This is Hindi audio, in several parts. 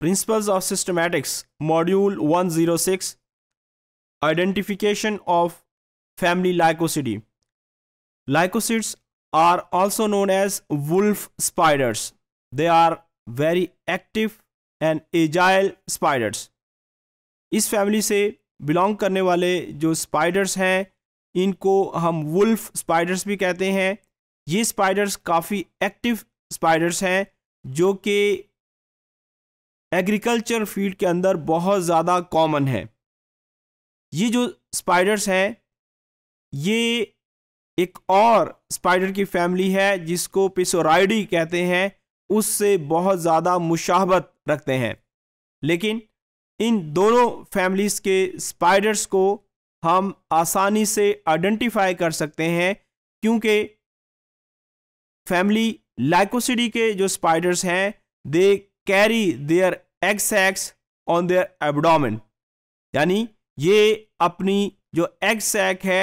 principles of systematics module one zero six identification of family Lycosidae lycosids are also known as wolf spiders they are very active and agile spiders इस फैमिली से बिलोंग करने वाले जो स्पाइडर्स हैं इनको हम वुल्फ स्पाइडर्स भी कहते हैं ये स्पाइडर्स काफ़ी एक्टिव स्पाइडर्स हैं जो कि एग्रीकल्चर फील्ड के अंदर बहुत ज़्यादा कॉमन है ये जो स्पाइडर्स हैं ये एक और स्पाइडर की फैमिली है जिसको पिसोराइडी कहते हैं उससे बहुत ज़्यादा मुशाहबत रखते हैं लेकिन इन दोनों फैमिलीज़ के स्पाइडर्स को हम आसानी से आइडेंटिफाई कर सकते हैं क्योंकि फैमिली लाइकोसिडी के जो स्पाइडर्स हैं they carry their egg sacs on their abdomen यानी ये अपनी जो एग सैक है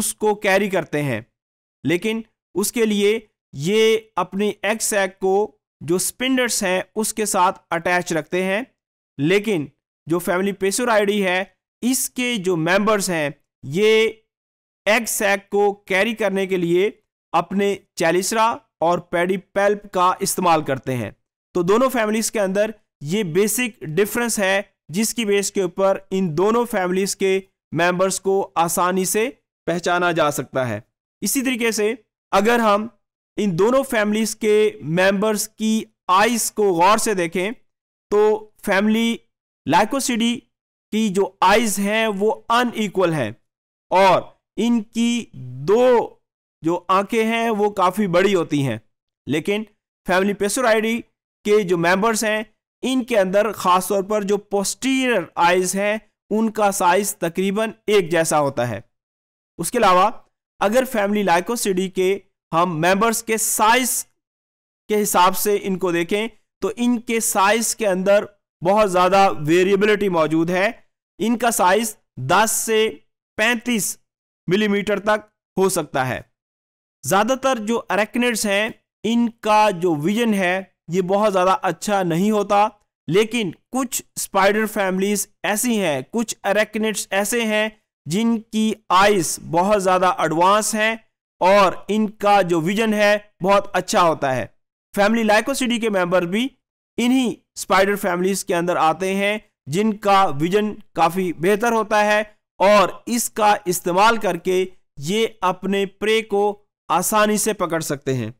उसको कैरी करते हैं लेकिन उसके लिए ये अपनी एग सैक को जो स्पिंडर्स हैं उसके साथ अटैच रखते हैं लेकिन जो फैमिली पेसोराइडी है इसके जो मेंबर्स हैं ये एग सैक को कैरी करने के लिए अपने चैलिसरा और पेडीपेल्प का इस्तेमाल करते हैं तो दोनों फैमिलीज के अंदर ये बेसिक डिफरेंस है जिसकी बेस के ऊपर इन दोनों फैमिलीज के मेंबर्स को आसानी से पहचाना जा सकता है इसी तरीके से अगर हम इन दोनों फैमिलीज के मेंबर्स की आइस को गौर से देखें तो फैमिली लाइकोसिडी की जो आइज हैं वो अनईक्वल हैं और इनकी दो जो आंखें हैं वो काफ़ी बड़ी होती हैं लेकिन फैमिली पेसोराइडी के जो मेंबर्स हैं इनके अंदर खास तौर पर जो पोस्टीरियर आइज हैं उनका साइज तकरीबन एक जैसा होता है उसके अलावा अगर फैमिली लाइकोसिडी के हम मेंबर्स के साइज के हिसाब से इनको देखें तो इनके साइज के अंदर बहुत ज़्यादा वेरिएबिलिटी मौजूद है इनका साइज 10 से 35 मिलीमीटर तक हो सकता है ज़्यादातर जो अरेक्नेट्स हैं इनका जो विजन है ये बहुत ज़्यादा अच्छा नहीं होता लेकिन कुछ स्पाइडर फैमिलीज ऐसी हैं कुछ अरेक्निट्स ऐसे हैं जिनकी आइस बहुत ज़्यादा एडवांस हैं और इनका जो विजन है बहुत अच्छा होता है फैमिली लाइकोसिडी के मेंबर भी इन्हीं स्पाइडर फैमिलीज के अंदर आते हैं जिनका विजन काफ़ी बेहतर होता है और इसका इस्तेमाल करके ये अपने प्रे को आसानी से पकड़ सकते हैं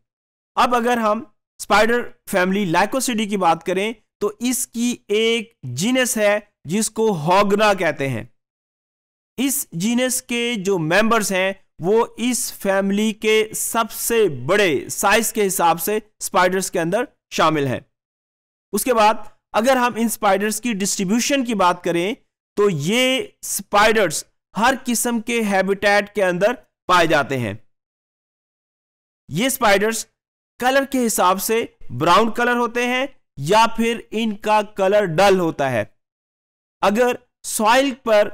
अब अगर हम स्पाइडर फैमिली लाइकोसिडी की बात करें तो इसकी एक जीनस है जिसको हॉगना कहते हैं इस जीनस के जो मेंबर्स हैं वो इस फैमिली के सबसे बड़े साइज के हिसाब से स्पाइडर्स के अंदर शामिल हैं उसके बाद अगर हम इन स्पाइडर्स की डिस्ट्रीब्यूशन की बात करें तो ये स्पाइडर्स हर किस्म के हैबिटेट के अंदर पाए जाते हैं ये स्पाइडर्स कलर के हिसाब से ब्राउन कलर होते हैं या फिर इनका कलर डल होता है अगर सॉइल पर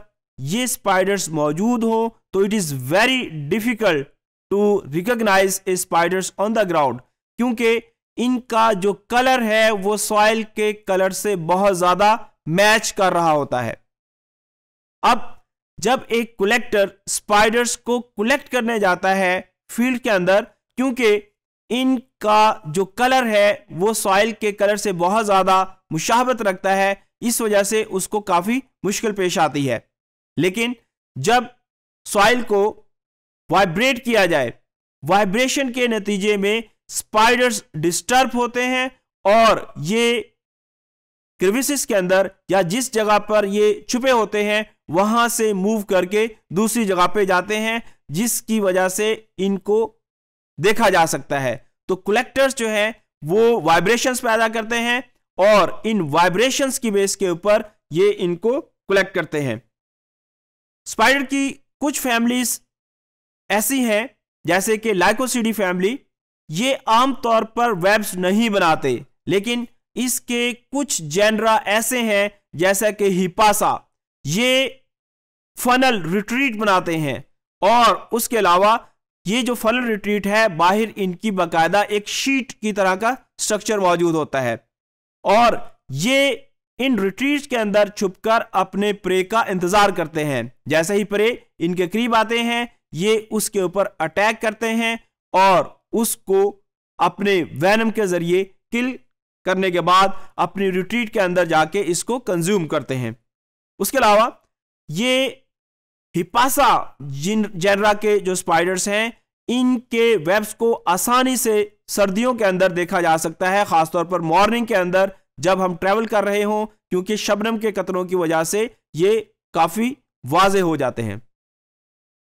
ये स्पाइडर्स मौजूद हो तो it is very difficult to recognise a spiders on the ground क्योंकि इनका जो कलर है वो सॉइल के कलर से बहुत ज़्यादा मैच कर रहा होता है अब जब एक कलेक्टर स्पाइडर्स को कलेक्ट करने जाता है फील्ड के अंदर क्योंकि इनका जो कलर है वो सॉइल के कलर से बहुत ज़्यादा मुशाहबत रखता है इस वजह से उसको काफ़ी मुश्किल पेश आती है लेकिन जब सॉइल को वाइब्रेट किया जाए वाइब्रेशन के नतीजे में स्पाइडर्स डिस्टर्ब होते हैं और ये क्रिविसिस के अंदर या जिस जगह पर ये छुपे होते हैं वहां से मूव करके दूसरी जगह पे जाते हैं जिसकी वजह से इनको देखा जा सकता है तो कलेक्टर्स जो है वो वाइब्रेशंस पैदा करते हैं और इन वाइब्रेशंस की बेस के ऊपर ये इनको कलेक्ट करते हैं स्पाइडर की कुछ फैमिलीज ऐसी हैं जैसे कि लाइकोसिडी फैमिली ये आमतौर पर वेब्स नहीं बनाते लेकिन इसके कुछ जेनरा ऐसे हैं जैसा कि हिपासा ये फनल रिट्रीट बनाते हैं और उसके अलावा ये जो फल रिट्रीट है बाहर इनकी बाकायदा एक शीट की तरह का स्ट्रक्चर मौजूद होता है और ये इन रिट्रीट के अंदर छुपकर अपने प्रे का इंतजार करते हैं जैसे ही प्रे इनके करीब आते हैं ये उसके ऊपर अटैक करते हैं और उसको अपने वैनम के जरिए किल करने के बाद अपनी रिट्रीट के अंदर जाके इसको कंज्यूम करते हैं उसके अलावा ये हिपासा जिन जेनरा के जो स्पाइडर्स हैं इनके वेब्स को आसानी से सर्दियों के अंदर देखा जा सकता है खासतौर पर मॉर्निंग के अंदर जब हम ट्रेवल कर रहे हों क्योंकि शबनम के कतरों की वजह से ये काफ़ी वाजे हो जाते हैं